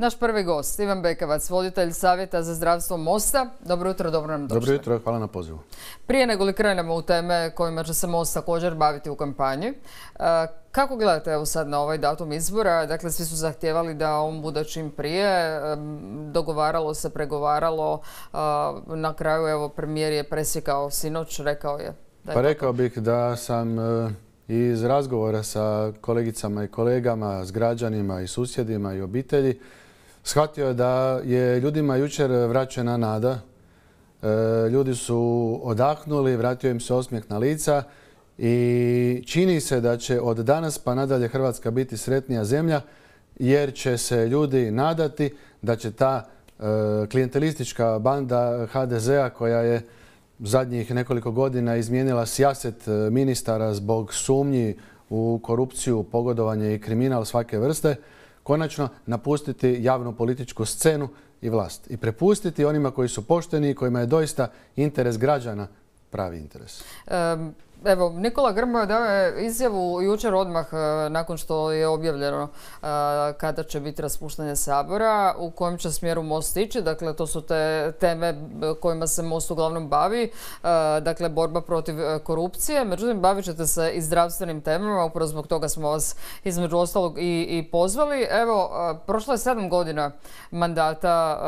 Naš prvi gost, Ivan Bekavac, voditelj Savjeta za zdravstvo Mosta. Dobro jutro, dobro nam došli. Dobro jutro, hvala na pozivu. Prije nego li krenemo u teme kojima će se Most također baviti u kampanji, e, kako gledate evo sad na ovaj datum izbora? Dakle, svi su zahtjevali da on bude čim prije. E, dogovaralo se, pregovaralo. E, na kraju, evo, premijer je presjekao sinoć, rekao je. pa rekao bih da sam iz razgovora sa kolegicama i kolegama, s građanima i susjedima i obitelji, shvatio je da je ljudima jučer vraćena nada. E, ljudi su odahnuli, vratio im se osmijeh na lica i čini se da će od danas pa nadalje Hrvatska biti sretnija zemlja jer će se ljudi nadati da će ta e, klijentelistička banda HDZ-a koja je zadnjih nekoliko godina izmijenila sjaset e, ministara zbog sumnji u korupciju, pogodovanje i kriminal svake vrste, konačno napustiti javnu političku scenu i vlast i prepustiti onima koji su pošteni i kojima je doista interes građana pravi interes. Evo, Nikola Grmoja dao izjavu jučer odmah e, nakon što je objavljeno e, kada će biti raspuštanje Sabora, u kojem će smjeru Most ići. Dakle, to su te teme e, kojima se Most uglavnom bavi. Dakle, borba protiv korupcije. Međutim, bavit ćete se i zdravstvenim temama. Upravo zbog toga smo vas između ostalog i, i pozvali. Evo, prošlo je sedam godina mandata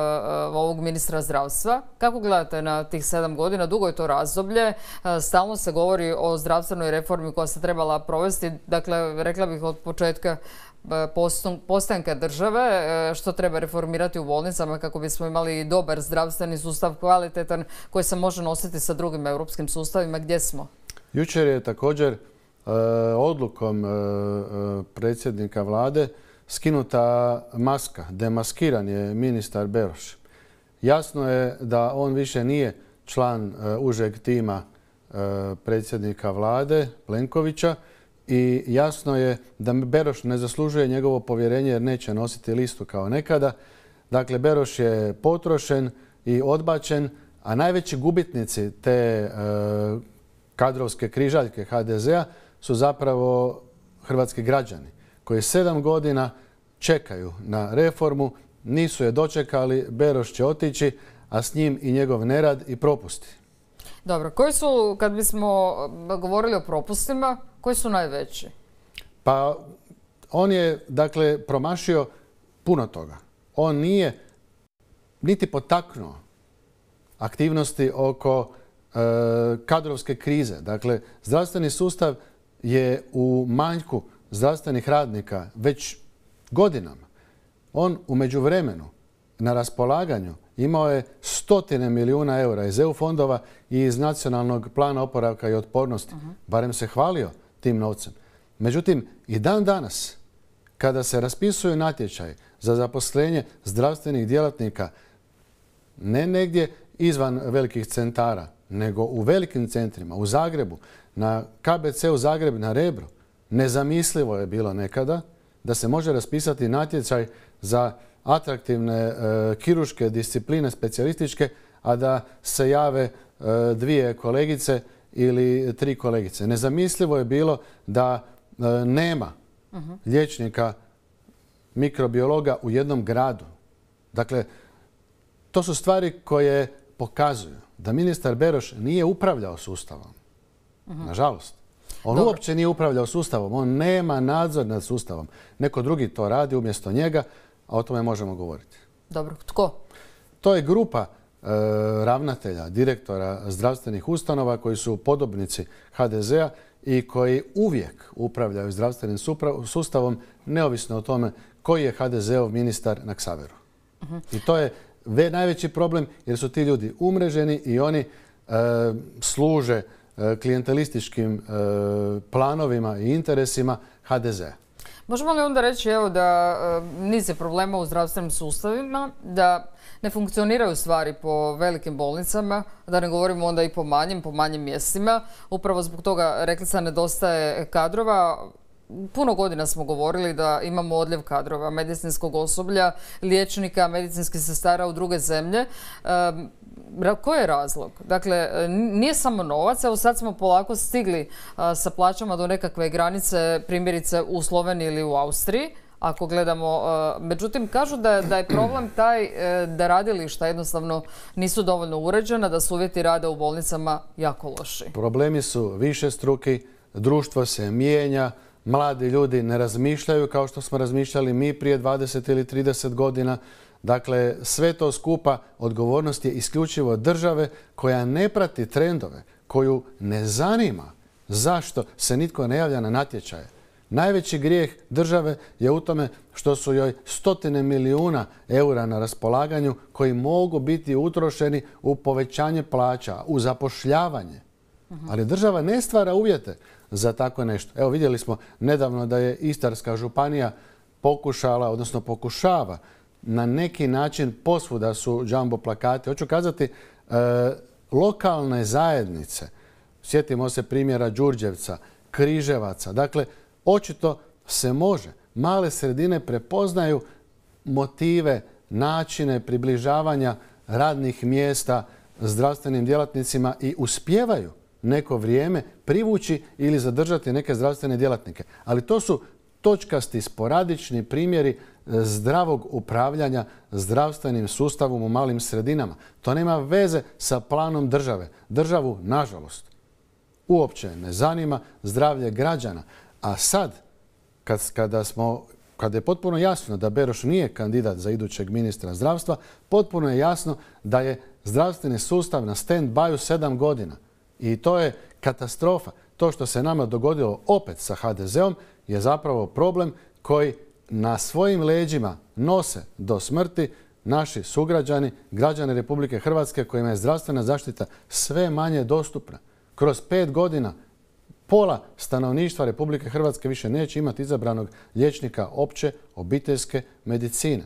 ovog ministra zdravstva. Kako gledate na tih sedam godina? Dugo je to razdoblje. Stalno se govori o zdravstvenoj reformi koja se trebala provesti, dakle, rekla bih od početka e, postanka države, e, što treba reformirati u bolnicama kako bismo imali dobar zdravstveni sustav, kvalitetan, koji se može nositi sa drugim europskim sustavima. Gdje smo? Jučer je također e, odlukom predsjednika vlade skinuta maska. Demaskiran je ministar Beroš. Jasno je da on više nije član užeg tima E, predsjednika vlade Plenkovića i jasno je da Beroš ne zaslužuje njegovo povjerenje jer neće nositi listu kao nekada. Dakle, Beroš je potrošen i odbačen, a najveći gubitnici te e, kadrovske križaljke HDZ-a su zapravo hrvatski građani koji sedam godina čekaju na reformu, nisu je dočekali, Beroš će otići, a s njim i njegov nerad i propusti. Dobro, koji su, kad bismo eh, govorili o propustima, koji su najveći? Pa on je, dakle, promašio puno toga. On nije niti potaknuo aktivnosti oko eh, kadrovske krize. Dakle, zdravstveni sustav je u manjku zdravstvenih radnika već godinama. On umeđu vremenu na raspolaganju imao je stotine milijuna eura iz EU fondova i iz nacionalnog plana oporavka i otpornosti. Mhm. Barem se hvalio tim novcem. Međutim, i dan danas, kada se raspisuju natječaj za zaposlenje zdravstvenih djelatnika, ne negdje izvan velikih centara, nego u velikim centrima, u Zagrebu, na KBC u Zagreb, na Rebru, nezamislivo je bilo nekada da se može raspisati natječaj za atraktivne e, kiruške discipline, specijalističke, a da se jave e, dvije kolegice ili tri kolegice. Nezamislivo je bilo da e, nema mhm. liječnika mikrobiologa u jednom gradu. Dakle, to su stvari koje pokazuju da ministar Beroš nije upravljao sustavom. Mhm. Nažalost. On uopće nije upravljao sustavom. On nema nadzor nad sustavom. Neko drugi to radi umjesto njega a o tome možemo govoriti. Dobro, tko? To je grupa e, ravnatelja, direktora zdravstvenih ustanova koji su podobnici HDZ-a i koji uvijek upravljaju zdravstvenim sustavom neovisno o tome koji je HDZ-ov ministar na Ksaveru. Mhm. I to je najveći problem jer su ti ljudi umreženi i oni e, služe e, klijentelističkim planovima i interesima HDZ-a. Možemo li onda reći evo da e, niz je problema u zdravstvenim sustavima, da ne funkcioniraju stvari po velikim bolnicama, da ne govorimo onda i po manjim, po manjim mjestima. Upravo zbog toga, rekli sam, nedostaje kadrova, puno godina smo govorili da imamo odljev kadrova, medicinskog osoblja, liječnika, medicinskih sestara u druge zemlje. Koji je razlog? Dakle, nije samo novac, evo sad smo polako stigli sa plaćama do nekakve granice, primjerice u Sloveniji ili u Austriji ako gledamo. Međutim, kažu da, da je problem taj e, da radilišta jednostavno nisu dovoljno uređena, da su uvjeti rada u bolnicama jako loši. Problemi su više struki, društvo se mijenja, mladi ljudi ne razmišljaju kao što smo razmišljali mi prije 20 ili 30 godina. Dakle, sve to skupa odgovornost je isključivo države koja ne prati trendove, koju ne zanima zašto se nitko ne javlja na natječaje. Najveći grijeh države je u tome što su joj stotine milijuna eura na raspolaganju koji mogu biti utrošeni u povećanje plaća, u zapošljavanje. Ali država ne stvara uvjete za tako nešto. Evo vidjeli smo nedavno da je Istarska županija pokušala, odnosno pokušava na neki način posvuda su džambo plakate. Hoću kazati, e, lokalne zajednice, sjetimo se primjera Đurđevca, Križevaca, dakle, očito se može. Male sredine prepoznaju motive, načine približavanja radnih mjesta zdravstvenim djelatnicima i uspjevaju neko vrijeme privući ili zadržati neke zdravstvene djelatnike. Ali to su točkasti, sporadični primjeri e, zdravog upravljanja zdravstvenim sustavom u malim sredinama. To nema veze sa planom države. Državu, nažalost, uopće ne zanima zdravlje građana. A sad, kada smo kada je potpuno jasno da Beroš nije kandidat za idućeg ministra zdravstva, potpuno je jasno da je zdravstveni sustav na stand-byu sedam godina. I to je katastrofa. To što se nama dogodilo opet sa HDZ-om je zapravo problem koji na svojim leđima nose do smrti naši sugrađani, građani Republike Hrvatske kojima je zdravstvena zaštita sve manje dostupna. Kroz pet godina pola stanovništva Republike Hrvatske više neće imati izabranog liječnika opće obiteljske medicine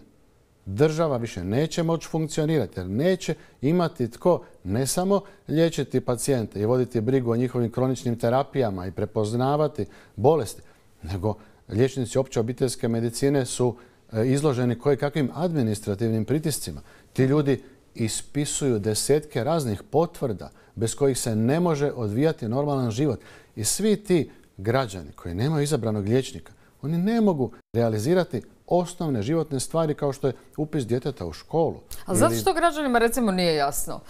država više neće moći funkcionirati jer neće imati tko ne samo liječiti pacijente i voditi brigu o njihovim kroničnim terapijama i prepoznavati bolesti, nego liječnici opće obiteljske medicine su e, izloženi koje kakvim administrativnim pritiscima. Ti ljudi ispisuju desetke raznih potvrda bez kojih se ne može odvijati normalan život. I svi ti građani koji nemaju izabranog liječnika, oni ne mogu realizirati osnovne životne stvari kao što je upis djeteta u školu. A zato što građanima recimo nije jasno?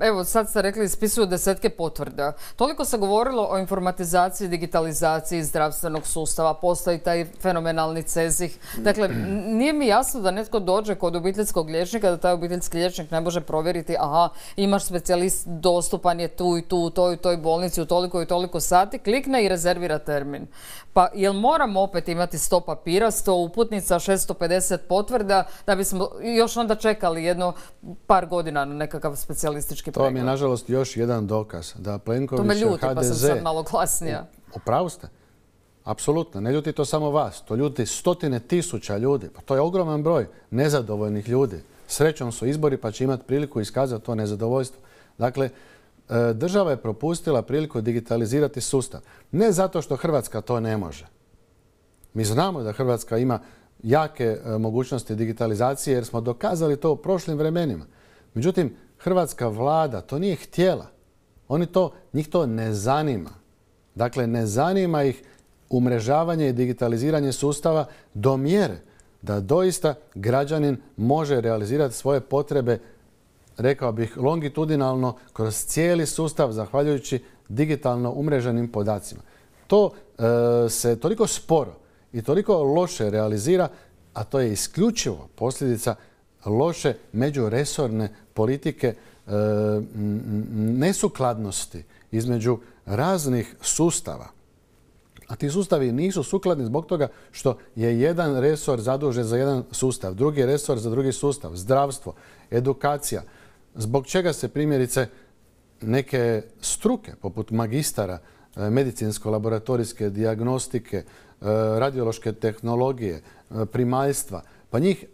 Evo sad ste rekli ispisuju desetke potvrda. Toliko se govorilo o informatizaciji, digitalizaciji zdravstvenog sustava, postoji taj fenomenalni cezih. Dakle, nije mi jasno da netko dođe kod obiteljskog liječnika, da taj obiteljski liječnik ne može provjeriti aha, imaš specijalist, dostupan je tu i tu, u toj i toj bolnici, u toliko i toliko sati, klikne i rezervira termin. Pa jel moramo opet imati sto papira, sto putnica, 650 potvrda, da bismo još onda čekali jedno par godina na nekakav specijalistički pregled. To vam je, nažalost, još jedan dokaz da Plenković, HDZ... To me ljuti, pa sam sad malo glasnija. U ste. Apsolutno. Ne ljuti to samo vas. To ljuti stotine tisuća ljudi. Pa to je ogroman broj nezadovoljnih ljudi. Srećom su izbori pa će imati priliku iskazati to nezadovoljstvo. Dakle, e, država je propustila priliku digitalizirati sustav. Ne zato što Hrvatska to ne može, mi znamo da Hrvatska ima jake e, mogućnosti digitalizacije jer smo dokazali to u prošlim vremenima. Međutim, hrvatska vlada to nije htjela. Oni to, njih to ne zanima. Dakle, ne zanima ih umrežavanje i digitaliziranje sustava do mjere da doista građanin može realizirati svoje potrebe, rekao bih, longitudinalno kroz cijeli sustav zahvaljujući digitalno umreženim podacima. To e, se toliko sporo i toliko loše realizira, a to je isključivo posljedica loše međuresorne politike e, nesukladnosti između raznih sustava. A ti sustavi nisu sukladni zbog toga što je jedan resor zadužen za jedan sustav, drugi resor za drugi sustav, zdravstvo, edukacija. Zbog čega se primjerice neke struke poput magistara E, medicinsko-laboratorijske diagnostike, e, radiološke tehnologije, e, primajstva, pa njih,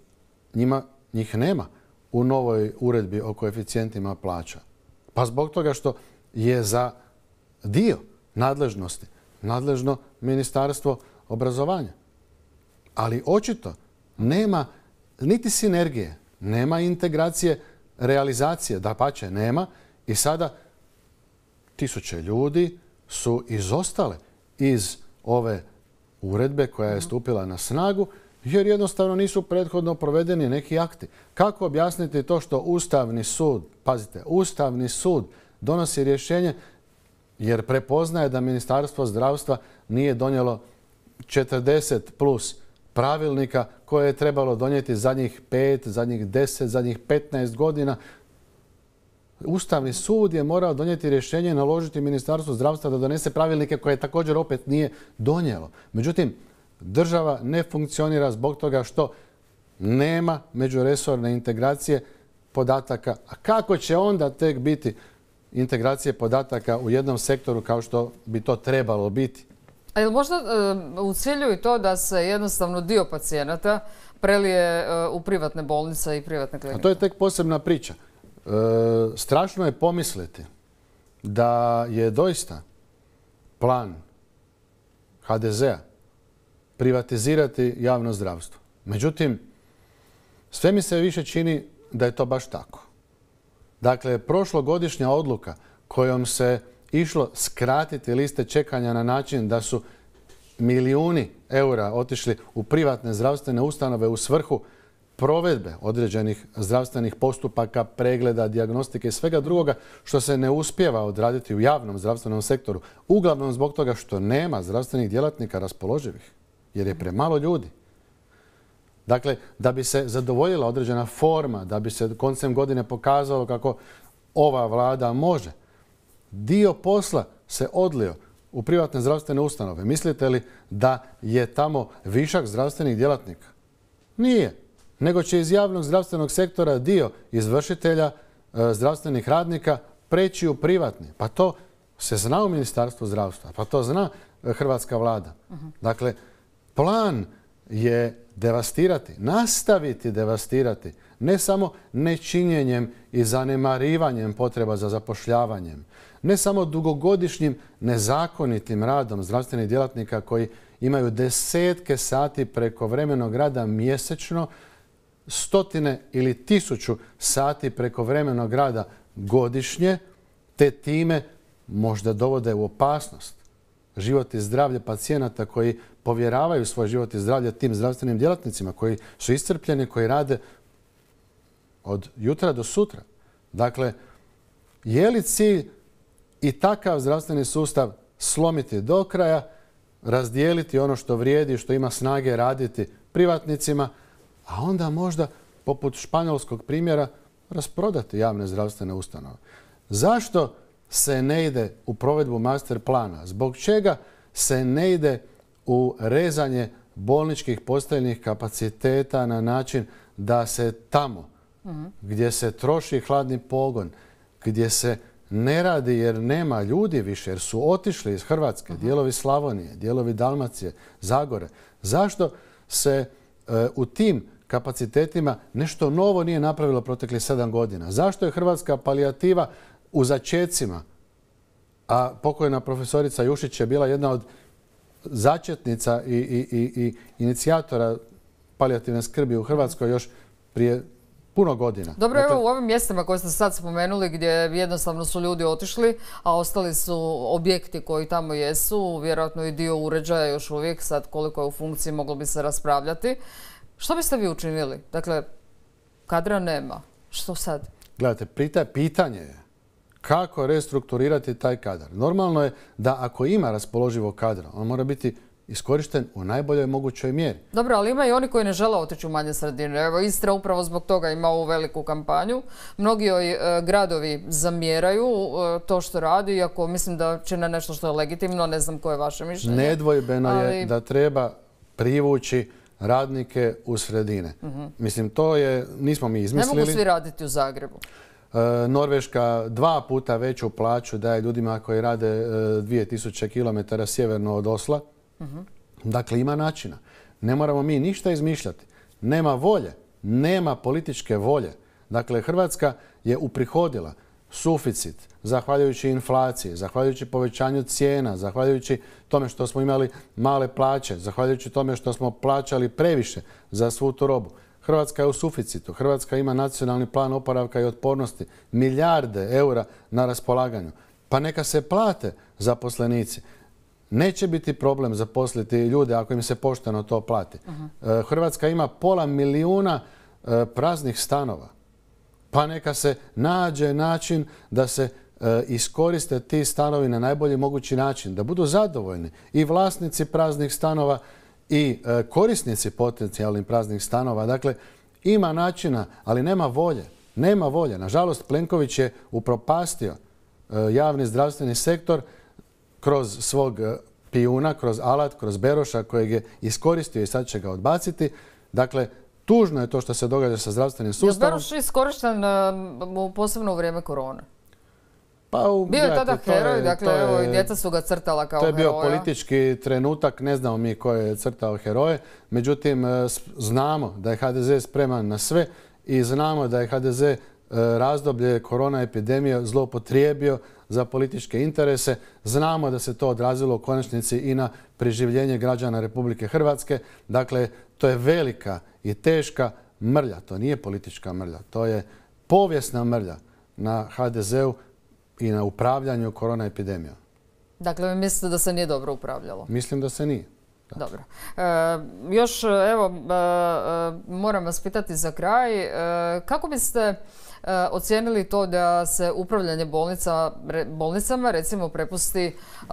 njima, njih nema u novoj uredbi o koeficijentima plaća. Pa zbog toga što je za dio nadležnosti nadležno ministarstvo obrazovanja. Ali očito nema niti sinergije, nema integracije, realizacije, da pače nema i sada tisuće ljudi su izostale iz ove uredbe koja je mhm. stupila na snagu jer jednostavno nisu prethodno provedeni neki akti. Kako objasniti to što Ustavni sud, pazite, Ustavni sud donosi rješenje jer prepoznaje da Ministarstvo zdravstva nije donijelo 40 plus pravilnika koje je trebalo donijeti zadnjih 5, zadnjih 10, zadnjih 15 godina Ustavni sud je morao donijeti rješenje i naložiti Ministarstvu zdravstva da donese pravilnike koje također opet nije donijelo. Međutim, država ne funkcionira zbog toga što nema međuresorne integracije podataka. A kako će onda tek biti integracije podataka u jednom sektoru kao što bi to trebalo biti? A je možda e, u cilju i to da se jednostavno dio pacijenata prelije e, u privatne bolnice i privatne klinike? A to je tek posebna priča. E, strašno je pomisliti da je doista plan HDZ-a privatizirati javno zdravstvo. Međutim, sve mi se više čini da je to baš tako. Dakle, prošlogodišnja odluka kojom se išlo skratiti liste čekanja na način da su milijuni eura otišli u privatne zdravstvene ustanove u svrhu provedbe određenih zdravstvenih postupaka, pregleda, diagnostike i svega drugoga što se ne uspjeva odraditi u javnom zdravstvenom sektoru. Uglavnom zbog toga što nema zdravstvenih djelatnika raspoloživih jer je premalo ljudi. Dakle, da bi se zadovoljila određena forma, da bi se koncem godine pokazalo kako ova vlada može, dio posla se odlio u privatne zdravstvene ustanove. Mislite li da je tamo višak zdravstvenih djelatnika? Nije nego će iz javnog zdravstvenog sektora dio izvršitelja e, zdravstvenih radnika preći u privatni. Pa to se zna u Ministarstvu zdravstva, pa to zna e, hrvatska vlada. Dakle, plan je devastirati, nastaviti devastirati, ne samo nečinjenjem i zanemarivanjem potreba za zapošljavanjem, ne samo dugogodišnjim nezakonitim radom zdravstvenih djelatnika koji imaju desetke sati preko vremenog rada mjesečno stotine ili tisuću sati prekovremenog rada godišnje, te time možda dovode u opasnost život i zdravlje pacijenata koji povjeravaju svoj život i zdravlje tim zdravstvenim djelatnicima koji su iscrpljeni, koji rade od jutra do sutra. Dakle, je li cilj i takav zdravstveni sustav slomiti do kraja, razdijeliti ono što vrijedi, i što ima snage raditi privatnicima, a onda možda poput španjolskog primjera rasprodati javne zdravstvene ustanove. Zašto se ne ide u provedbu master plana? Zbog čega se ne ide u rezanje bolničkih postavljenih kapaciteta na način da se tamo mhm. gdje se troši hladni pogon, gdje se ne radi jer nema ljudi više, jer su otišli iz Hrvatske, mhm. dijelovi Slavonije, dijelovi Dalmacije, Zagore. Zašto se e, u tim kapacitetima nešto novo nije napravilo proteklih sedam godina. Zašto je hrvatska palijativa u začecima, a pokojna profesorica Jušić je bila jedna od začetnica i, i, i, i inicijatora palijativne skrbi u Hrvatskoj još prije puno godina. Dobro, dakle, evo u ovim mjestima koje ste sad spomenuli gdje jednostavno su ljudi otišli, a ostali su objekti koji tamo jesu, vjerojatno i dio uređaja još uvijek, sad koliko je u funkciji moglo bi se raspravljati. Što biste vi učinili? Dakle, kadra nema. Što sad? Gledajte, pitanje je kako restrukturirati taj kadar. Normalno je da ako ima raspoloživo kadra, on mora biti iskorišten u najboljoj mogućoj mjeri. Dobro, ali ima i oni koji ne žele otići u manje sredine. Evo, Istra upravo zbog toga ima ovu veliku kampanju. Mnogi joj e, gradovi zamjeraju e, to što radi, iako mislim da čine nešto što je legitimno, ne znam koje je vaše mišljenje. Nedvojbeno je da treba privući radnike u sredine. Mislim, to je, nismo mi izmislili. Ne mogu svi raditi u Zagrebu. E, Norveška dva puta veću plaću daje ljudima koji rade 2000 e, km sjeverno od Osla. Dakle, ima načina. Ne moramo mi ništa izmišljati. Nema volje, nema političke volje. Dakle, Hrvatska je uprihodila suficit, zahvaljujući inflaciji, zahvaljujući povećanju cijena, zahvaljujući tome što smo imali male plaće, zahvaljujući tome što smo plaćali previše za svu tu robu. Hrvatska je u suficitu. Hrvatska ima nacionalni plan oporavka i otpornosti. Milijarde eura na raspolaganju. Pa neka se plate zaposlenici. Neće biti problem zaposliti ljude ako im se pošteno to plati. E, Hrvatska ima pola milijuna e, praznih stanova pa neka se nađe način da se e, iskoriste ti stanovi na najbolji mogući način, da budu zadovoljni i vlasnici praznih stanova i e, korisnici potencijalnih praznih stanova. Dakle, ima načina, ali nema volje. Nema volje. Nažalost, Plenković je upropastio e, javni zdravstveni sektor kroz svog pijuna, kroz alat, kroz beroša kojeg je iskoristio i sad će ga odbaciti. Dakle, Tužno je to što se događa sa zdravstvenim sustavom. Je Beroš iskorišten e, posebno pa, u vrijeme korona? Pa, bio je tada heroj, dakle evo i djeca su ga crtala kao heroja. To je bio politički trenutak, ne znamo mi ko je crtao heroje. Međutim, e, znamo da je HDZ spreman na sve i znamo da je HDZ e, razdoblje korona epidemije zloupotrijebio za političke interese. Znamo da se to odrazilo u konačnici i na preživljenje građana Republike Hrvatske. Dakle, to je velika i teška mrlja. To nije politička mrlja. To je povijesna mrlja na HDZ-u i na upravljanju korona epidemijom. Dakle, mislite da se nije dobro upravljalo? Mislim da se nije. Dobro. E, još, evo, e, e, moram vas pitati za kraj. kako biste Eh, ocijenili to da se upravljanje bolnicama recimo prepusti eh,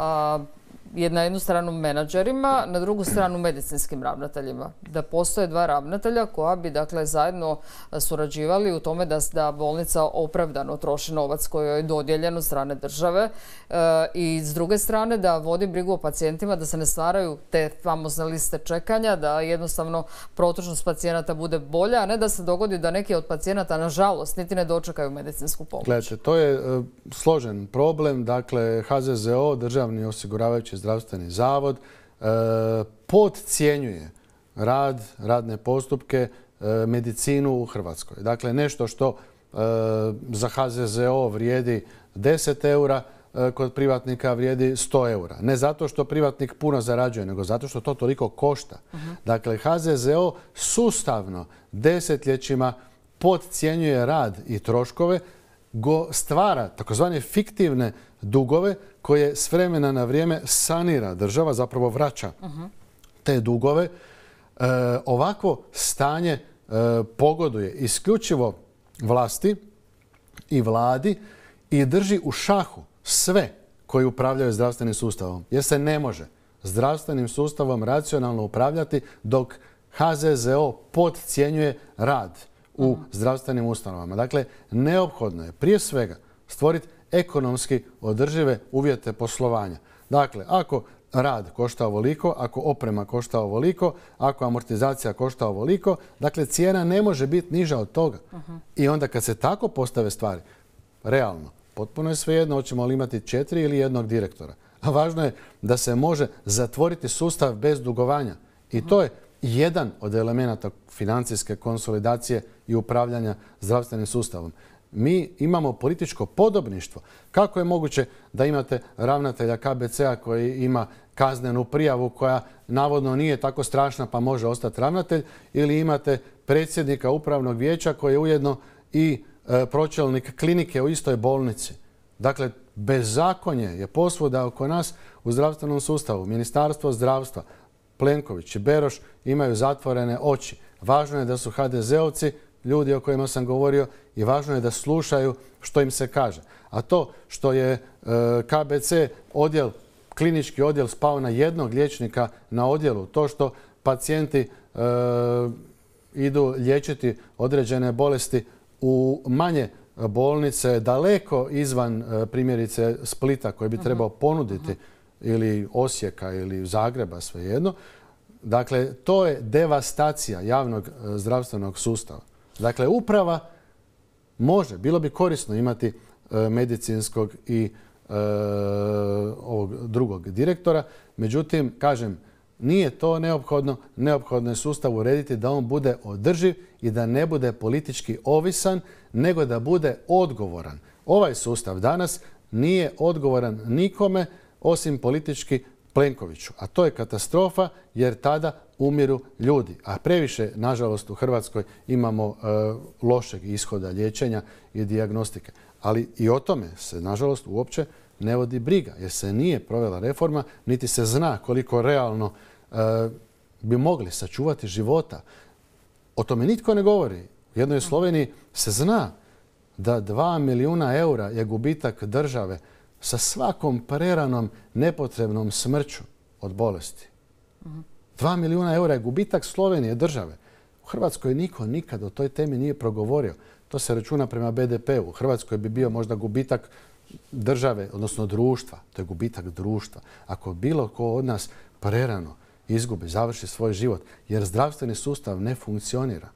na jednu stranu menadžerima, na drugu stranu medicinskim ravnateljima. Da postoje dva ravnatelja koja bi dakle zajedno e, surađivali u tome da, da bolnica opravdano troši novac koji joj je dodijeljen od strane države e, i s druge strane da vodi brigu o pacijentima da se ne stvaraju te famozne liste čekanja, da jednostavno protočnost pacijenata bude bolja, a ne da se dogodi da neki od pacijenata nažalost niti ne dočekaju medicinsku pomoć. Gledajte, to je e, složen problem. Dakle, HZZO, državni osiguravajući zdravstveni zavod e, podcijenjuje rad, radne postupke, e, medicinu u Hrvatskoj. Dakle, nešto što e, za HZZO vrijedi 10 eura, kod privatnika vrijedi 100 eura. Ne zato što privatnik puno zarađuje, nego zato što to toliko košta. Mhm. Dakle, HZZO sustavno desetljećima podcijenjuje rad i troškove go stvara takozvane fiktivne dugove koje s vremena na vrijeme sanira država, zapravo vraća te dugove. ovako e, ovakvo stanje e, pogoduje isključivo vlasti i vladi i drži u šahu sve koji upravljaju zdravstvenim sustavom. Jer se ne može zdravstvenim sustavom racionalno upravljati dok HZZO podcijenjuje rad u zdravstvenim ustanovama. Dakle, neophodno je prije svega stvoriti ekonomski održive uvjete poslovanja. Dakle, ako rad košta ovoliko, ako oprema košta ovoliko, ako amortizacija košta ovoliko, dakle cijena ne može biti niža od toga. I onda kad se tako postave stvari, realno, potpuno je svejedno, hoćemo li imati četiri ili jednog direktora. A važno je da se može zatvoriti sustav bez dugovanja. I to je jedan od elemenata financijske konsolidacije i upravljanja zdravstvenim sustavom. Mi imamo političko podobništvo. Kako je moguće da imate ravnatelja KBC-a koji ima kaznenu prijavu koja navodno nije tako strašna pa može ostati ravnatelj ili imate predsjednika upravnog vijeća koji je ujedno i e, pročelnik klinike u istoj bolnici. Dakle, bezakonje je posvuda oko nas u zdravstvenom sustavu. Ministarstvo zdravstva, Plenković i Beroš imaju zatvorene oči. Važno je da su HDZ-ovci ljudi o kojima sam govorio i važno je da slušaju što im se kaže. A to što je e, KBC odjel, klinički odjel spao na jednog liječnika na odjelu, to što pacijenti e, idu liječiti određene bolesti u manje bolnice daleko izvan e, primjerice Splita koje bi mhm. trebao ponuditi mhm. ili Osijeka ili Zagreba, svejedno. Dakle, to je devastacija javnog zdravstvenog sustava. Dakle, uprava može, bilo bi korisno imati e, medicinskog i e, ovog drugog direktora. Međutim, kažem, nije to neophodno. Neophodno je sustav urediti da on bude održiv i da ne bude politički ovisan, nego da bude odgovoran. Ovaj sustav danas nije odgovoran nikome osim politički Plenkoviću. A to je katastrofa jer tada umiru ljudi. A previše, nažalost, u Hrvatskoj imamo e, lošeg ishoda liječenja i diagnostike. Ali i o tome se, nažalost, uopće ne vodi briga jer se nije provela reforma, niti se zna koliko realno e, bi mogli sačuvati života. O tome nitko ne govori. U jednoj Sloveniji se zna da 2 milijuna eura je gubitak države sa svakom preranom nepotrebnom smrću od bolesti. Mhm. Dva milijuna eura je gubitak Slovenije države. U Hrvatskoj niko nikad o toj temi nije progovorio. To se računa prema BDP-u. U Hrvatskoj bi bio možda gubitak države, odnosno društva. To je gubitak društva. Ako bilo ko od nas prerano izgubi, završi svoj život, jer zdravstveni sustav ne funkcionira,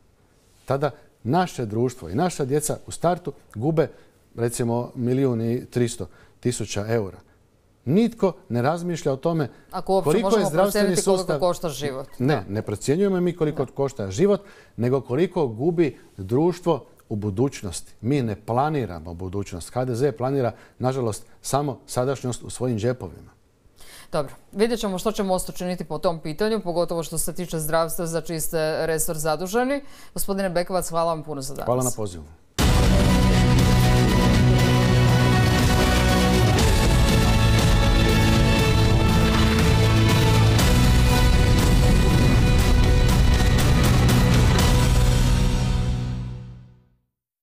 tada naše društvo i naša djeca u startu gube recimo milijun i tristo tisuća eura. Nitko ne razmišlja o tome Ako koliko je zdravstveni sustav... koliko košta život. Ne, ne procjenjujemo mi koliko košta život, nego koliko gubi društvo u budućnosti. Mi ne planiramo budućnost. HDZ planira, nažalost, samo sadašnjost u svojim džepovima. Dobro, vidjet ćemo što ćemo ostočiniti po tom pitanju, pogotovo što se tiče zdravstva za čiji ste resor zaduženi. Gospodine Bekovac, hvala vam puno za danas. Hvala na pozivu.